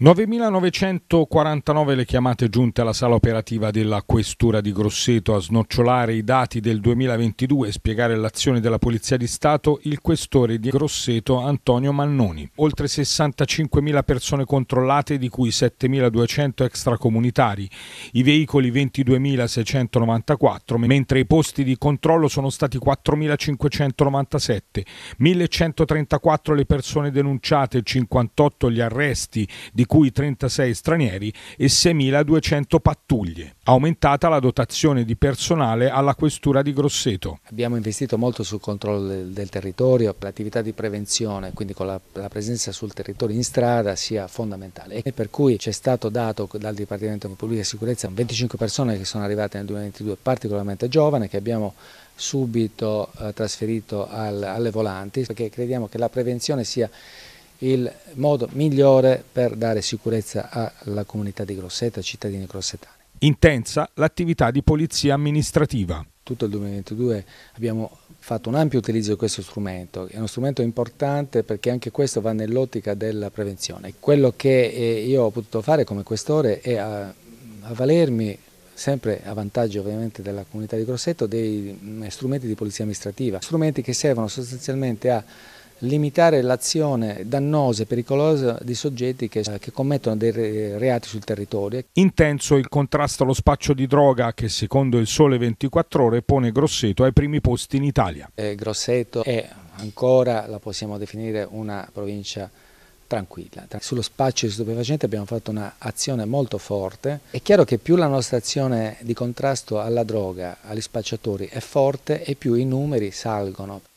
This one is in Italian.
9.949 le chiamate giunte alla sala operativa della Questura di Grosseto a snocciolare i dati del 2022 e spiegare l'azione della Polizia di Stato il questore di Grosseto Antonio Mannoni. Oltre 65.000 persone controllate di cui 7.200 extracomunitari, i veicoli 22.694, mentre i posti di controllo sono stati 4.597, 1.134 le persone denunciate, 58 gli arresti di cui 36 stranieri e 6.200 pattuglie. Aumentata la dotazione di personale alla questura di Grosseto. Abbiamo investito molto sul controllo del, del territorio, l'attività di prevenzione, quindi con la, la, presenza sul territorio in strada sia fondamentale e per cui c'è stato dato dal Dipartimento di Pubblica Sicurezza 25 persone che sono arrivate nel 2022 particolarmente giovani che abbiamo subito eh, trasferito al, alle volanti perché crediamo che la prevenzione sia il modo migliore per dare sicurezza alla comunità di Grosseto, ai cittadini grossetani. Intensa l'attività di polizia amministrativa. Tutto il 2022 abbiamo fatto un ampio utilizzo di questo strumento, è uno strumento importante perché anche questo va nell'ottica della prevenzione. Quello che eh, io ho potuto fare come questore è eh, avvalermi sempre a vantaggio ovviamente della comunità di Grosseto, dei mm, strumenti di polizia amministrativa, strumenti che servono sostanzialmente a limitare l'azione dannosa e pericolosa di soggetti che, che, commettono dei reati sul territorio. Intenso il contrasto allo spaccio di droga che secondo il Sole 24 Ore pone Grosseto ai primi posti in Italia. Eh, Grosseto è ancora, la possiamo definire, una provincia tranquilla. Sullo spaccio di stupefacenti abbiamo fatto un'azione molto forte. È chiaro che più la nostra azione di contrasto alla droga, agli spacciatori è forte e più i numeri salgono.